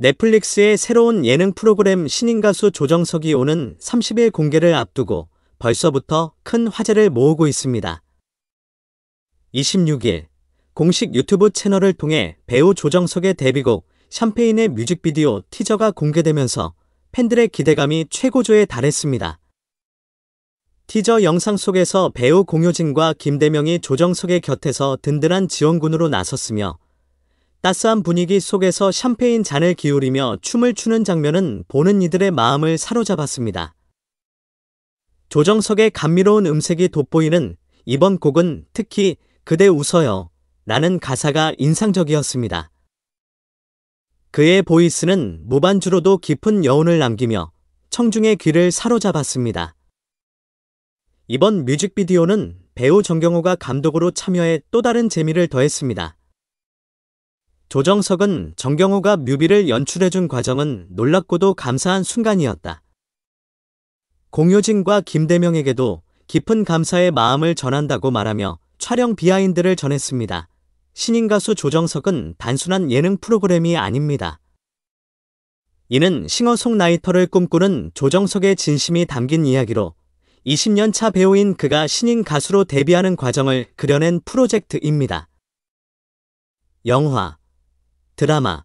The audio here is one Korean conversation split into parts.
넷플릭스의 새로운 예능 프로그램 신인가수 조정석이 오는 30일 공개를 앞두고 벌써부터 큰 화제를 모으고 있습니다. 26일 공식 유튜브 채널을 통해 배우 조정석의 데뷔곡 샴페인의 뮤직비디오 티저가 공개되면서 팬들의 기대감이 최고조에 달했습니다. 티저 영상 속에서 배우 공효진과 김대명이 조정석의 곁에서 든든한 지원군으로 나섰으며 따스한 분위기 속에서 샴페인 잔을 기울이며 춤을 추는 장면은 보는 이들의 마음을 사로잡았습니다. 조정석의 감미로운 음색이 돋보이는 이번 곡은 특히 그대 웃어요 라는 가사가 인상적이었습니다. 그의 보이스는 무반주로도 깊은 여운을 남기며 청중의 귀를 사로잡았습니다. 이번 뮤직비디오는 배우 정경호가 감독으로 참여해 또 다른 재미를 더했습니다. 조정석은 정경호가 뮤비를 연출해준 과정은 놀랍고도 감사한 순간이었다. 공효진과 김대명에게도 깊은 감사의 마음을 전한다고 말하며 촬영 비하인드를 전했습니다. 신인 가수 조정석은 단순한 예능 프로그램이 아닙니다. 이는 싱어송라이터를 꿈꾸는 조정석의 진심이 담긴 이야기로 20년 차 배우인 그가 신인 가수로 데뷔하는 과정을 그려낸 프로젝트입니다. 영화 드라마,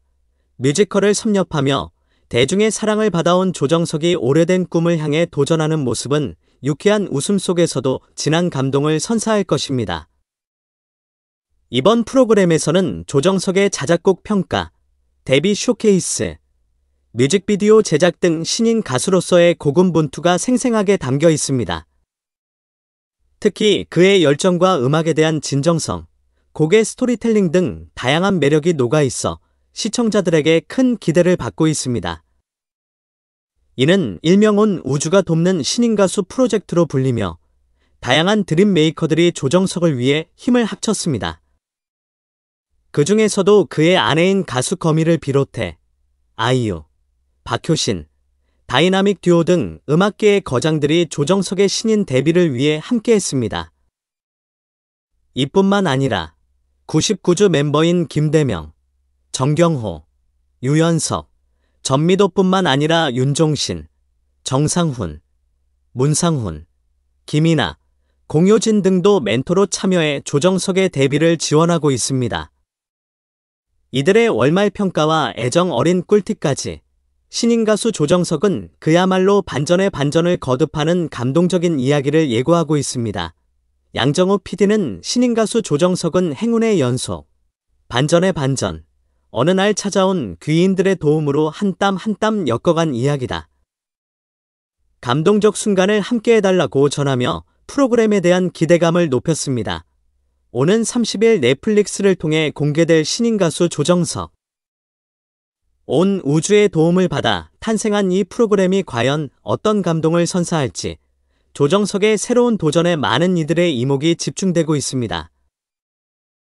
뮤지컬을 섭렵하며 대중의 사랑을 받아온 조정석이 오래된 꿈을 향해 도전하는 모습은 유쾌한 웃음 속에서도 진한 감동을 선사할 것입니다. 이번 프로그램에서는 조정석의 자작곡 평가, 데뷔 쇼케이스, 뮤직비디오 제작 등 신인 가수로서의 고군분투가 생생하게 담겨 있습니다. 특히 그의 열정과 음악에 대한 진정성, 곡의 스토리텔링 등 다양한 매력이 녹아 있어 시청자들에게 큰 기대를 받고 있습니다. 이는 일명은 우주가 돕는 신인가수 프로젝트로 불리며 다양한 드림메이커들이 조정석을 위해 힘을 합쳤습니다. 그 중에서도 그의 아내인 가수 거미를 비롯해 아이유, 박효신, 다이나믹 듀오 등 음악계의 거장들이 조정석의 신인 데뷔를 위해 함께했습니다. 이뿐만 아니라 99주 멤버인 김대명, 정경호, 유연석, 전미도뿐만 아니라 윤종신, 정상훈, 문상훈, 김이나, 공효진 등도 멘토로 참여해 조정석의 데뷔를 지원하고 있습니다. 이들의 월말 평가와 애정 어린 꿀팁까지 신인 가수 조정석은 그야말로 반전의 반전을 거듭하는 감동적인 이야기를 예고하고 있습니다. 양정호 PD는 신인 가수 조정석은 행운의 연속, 반전의 반전, 어느 날 찾아온 귀인들의 도움으로 한 땀 한 땀 엮어간 이야기다. 감동적 순간을 함께 해달라고 전하며 프로그램에 대한 기대감을 높였습니다. 오는 30일 넷플릭스를 통해 공개될 신인 가수 조정석. 온 우주의 도움을 받아 탄생한 이 프로그램이 과연 어떤 감동을 선사할지 조정석의 새로운 도전에 많은 이들의 이목이 집중되고 있습니다.